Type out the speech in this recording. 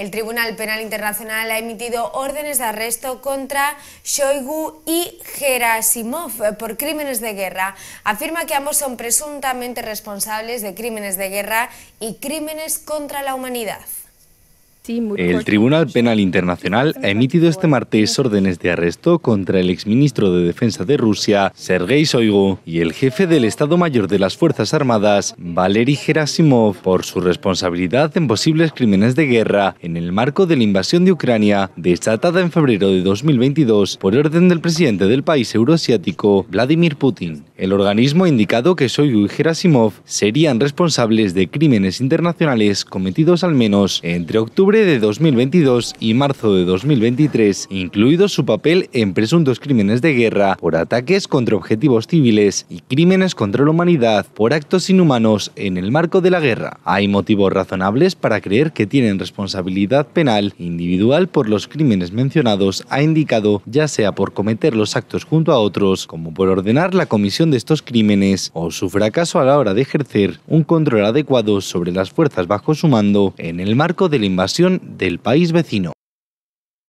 El Tribunal Penal Internacional ha emitido órdenes de arresto contra Shoigu y Gerasimov por crímenes de guerra. Afirma que ambos son presuntamente responsables de crímenes de guerra y crímenes contra la humanidad. El Tribunal Penal Internacional ha emitido este martes órdenes de arresto contra el exministro de Defensa de Rusia, Sergei Shoigu, y el jefe del Estado Mayor de las Fuerzas Armadas, Valery Gerasimov, por su responsabilidad en posibles crímenes de guerra en el marco de la invasión de Ucrania, desatada en febrero de 2022 por orden del presidente del país euroasiático, Vladimir Putin. El organismo ha indicado que Shoigu y Gerasimov serían responsables de crímenes internacionales cometidos al menos entre octubre de 2022 y marzo de 2023, incluido su papel en presuntos crímenes de guerra por ataques contra objetivos civiles y crímenes contra la humanidad por actos inhumanos en el marco de la guerra. Hay motivos razonables para creer que tienen responsabilidad penal individual por los crímenes mencionados, ha indicado, ya sea por cometer los actos junto a otros, como por ordenar la comisión de estos crímenes o su fracaso a la hora de ejercer un control adecuado sobre las fuerzas bajo su mando en el marco de la invasión del país vecino.